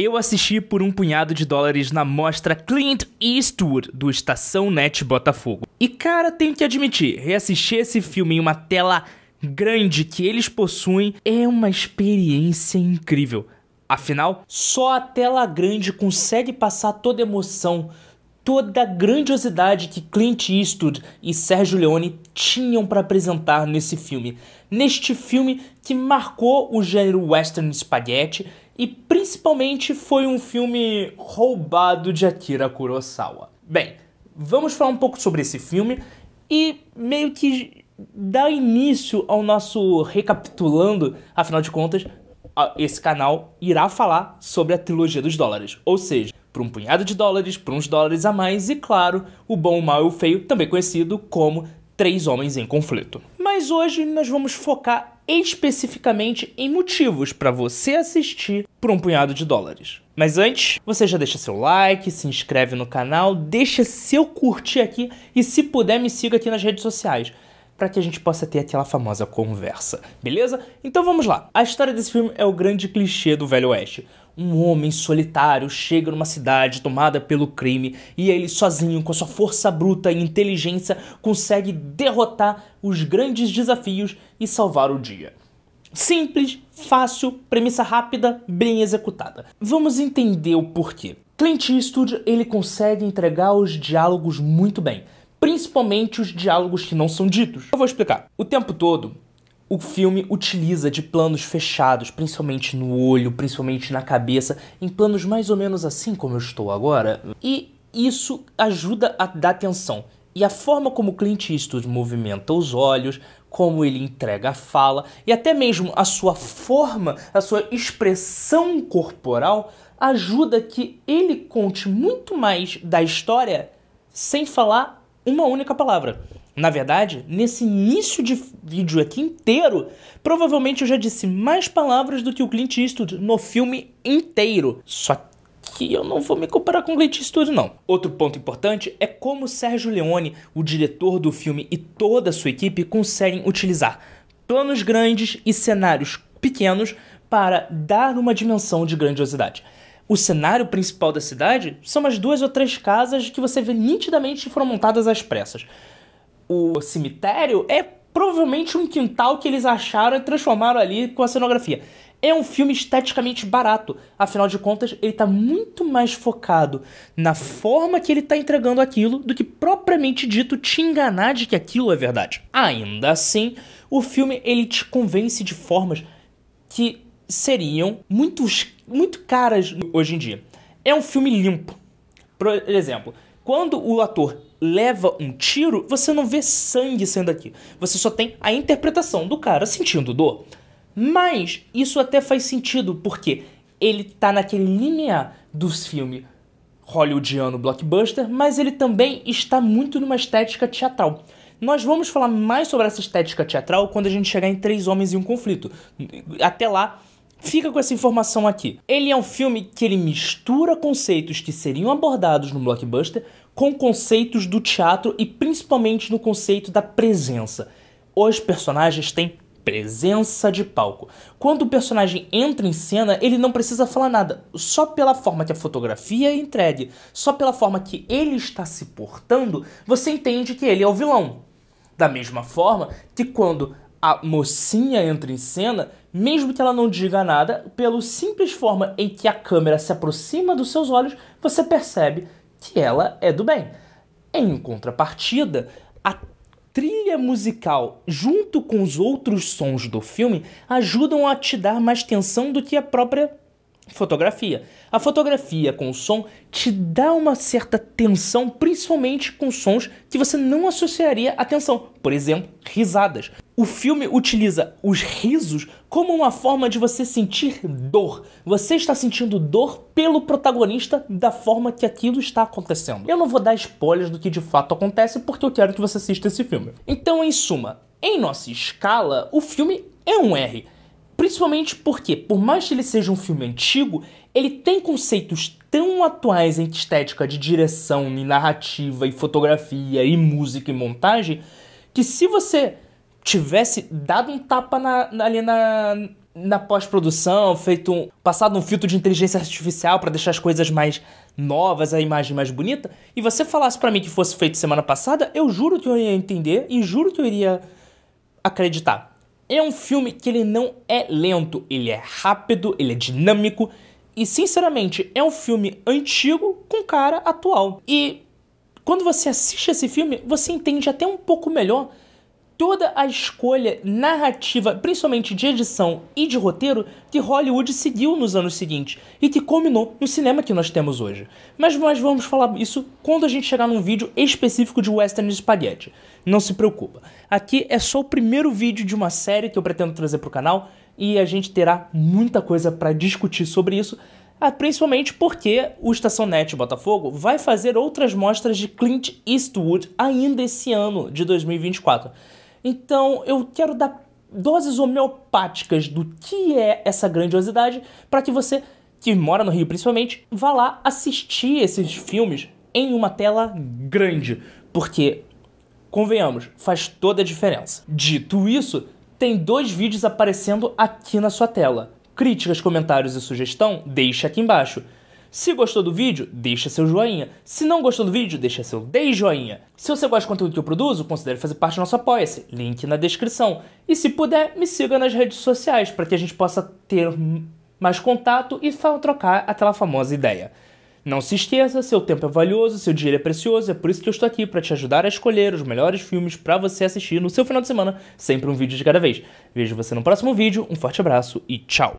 Eu assisti por um punhado de dólares na mostra Clint Eastwood do Estação Net Botafogo. E cara, tenho que admitir, reassistir esse filme em uma tela grande que eles possuem é uma experiência incrível. Afinal, só a tela grande consegue passar toda a emoção, toda a grandiosidade que Clint Eastwood e Sergio Leone tinham para apresentar nesse filme. Neste filme que marcou o gênero western spaghetti e principalmente foi um filme roubado de Akira Kurosawa. Bem, vamos falar um pouco sobre esse filme e meio que dar início ao nosso recapitulando, afinal de contas, esse canal irá falar sobre a trilogia dos dólares, ou seja, por um punhado de dólares, por uns dólares a mais e, claro, o bom, o mal e o feio, também conhecido como Três Homens em Conflito. Mas hoje nós vamos focar especificamente em motivos para você assistir por um punhado de dólares. Mas antes, você já deixa seu like, se inscreve no canal, deixa seu curtir aqui e se puder me siga aqui nas redes sociais para que a gente possa ter aquela famosa conversa, beleza? Então vamos lá. A história desse filme é o grande clichê do Velho Oeste um homem solitário chega numa cidade tomada pelo crime e ele sozinho, com sua força bruta e inteligência, consegue derrotar os grandes desafios e salvar o dia. Simples, fácil, premissa rápida, bem executada. Vamos entender o porquê. Clint Eastwood ele consegue entregar os diálogos muito bem, principalmente os diálogos que não são ditos. Eu vou explicar. O tempo todo, o filme utiliza de planos fechados, principalmente no olho, principalmente na cabeça, em planos mais ou menos assim como eu estou agora. E isso ajuda a dar atenção. E a forma como Clint Eastwood movimenta os olhos, como ele entrega a fala e até mesmo a sua forma, a sua expressão corporal ajuda que ele conte muito mais da história sem falar uma única palavra. Na verdade, nesse início de vídeo aqui inteiro, provavelmente eu já disse mais palavras do que o Clint Eastwood no filme inteiro. Só que eu não vou me comparar com o Clint Eastwood, não. Outro ponto importante é como Sérgio Leone, o diretor do filme e toda a sua equipe conseguem utilizar planos grandes e cenários pequenos para dar uma dimensão de grandiosidade o cenário principal da cidade são as duas ou três casas que você vê nitidamente foram montadas às pressas o cemitério é provavelmente um quintal que eles acharam e transformaram ali com a cenografia. É um filme esteticamente barato, afinal de contas, ele está muito mais focado na forma que ele está entregando aquilo do que propriamente dito te enganar de que aquilo é verdade. Ainda assim, o filme ele te convence de formas que seriam muito, muito caras hoje em dia. É um filme limpo. Por exemplo, quando o ator leva um tiro, você não vê sangue sendo aqui. Você só tem a interpretação do cara sentindo dor. Mas isso até faz sentido, porque ele tá naquele linear dos filmes hollywoodiano blockbuster, mas ele também está muito numa estética teatral. Nós vamos falar mais sobre essa estética teatral quando a gente chegar em Três Homens e um Conflito. Até lá, Fica com essa informação aqui. Ele é um filme que ele mistura conceitos que seriam abordados no blockbuster com conceitos do teatro e principalmente no conceito da presença. Os personagens têm presença de palco. Quando o personagem entra em cena, ele não precisa falar nada, só pela forma que a fotografia é entregue, só pela forma que ele está se portando, você entende que ele é o vilão. Da mesma forma que quando a mocinha entra em cena, mesmo que ela não diga nada, pelo simples forma em que a câmera se aproxima dos seus olhos, você percebe que ela é do bem. Em contrapartida, a trilha musical, junto com os outros sons do filme, ajudam a te dar mais tensão do que a própria fotografia. A fotografia com o som te dá uma certa tensão, principalmente com sons que você não associaria à tensão, por exemplo, risadas. O filme utiliza os risos como uma forma de você sentir dor. Você está sentindo dor pelo protagonista da forma que aquilo está acontecendo. Eu não vou dar spoilers do que de fato acontece porque eu quero que você assista esse filme. Então, em suma, em nossa escala, o filme é um R. Principalmente porque, por mais que ele seja um filme antigo, ele tem conceitos tão atuais em estética de direção, narrativa, e fotografia, e música e montagem, que se você tivesse dado um tapa na, na, ali na, na pós-produção, feito um, passado um filtro de inteligência artificial para deixar as coisas mais novas, a imagem mais bonita, e você falasse para mim que fosse feito semana passada, eu juro que eu ia entender e juro que eu iria acreditar. É um filme que ele não é lento, ele é rápido, ele é dinâmico e sinceramente é um filme antigo com cara atual. E quando você assiste esse filme, você entende até um pouco melhor toda a escolha narrativa, principalmente de edição e de roteiro, que Hollywood seguiu nos anos seguintes e que culminou no cinema que nós temos hoje. Mas nós vamos falar isso quando a gente chegar num vídeo específico de Western Spaghetti. Não se preocupa. Aqui é só o primeiro vídeo de uma série que eu pretendo trazer para o canal e a gente terá muita coisa para discutir sobre isso. Ah, principalmente porque o Estação Net Botafogo vai fazer outras mostras de Clint Eastwood ainda esse ano de 2024. Então eu quero dar doses homeopáticas do que é essa grandiosidade para que você, que mora no Rio principalmente, vá lá assistir esses filmes em uma tela grande. Porque, convenhamos, faz toda a diferença. Dito isso, tem dois vídeos aparecendo aqui na sua tela. Críticas, comentários e sugestão, deixa aqui embaixo. Se gostou do vídeo, deixa seu joinha. Se não gostou do vídeo, deixa seu 10 joinha. Se você gosta do conteúdo que eu produzo, considere fazer parte do nosso Apoia-se, link na descrição. E se puder, me siga nas redes sociais para que a gente possa ter mais contato e trocar aquela famosa ideia. Não se esqueça, seu tempo é valioso, seu dinheiro é precioso, é por isso que eu estou aqui para te ajudar a escolher os melhores filmes para você assistir no seu final de semana, sempre um vídeo de cada vez. Vejo você no próximo vídeo, um forte abraço e tchau!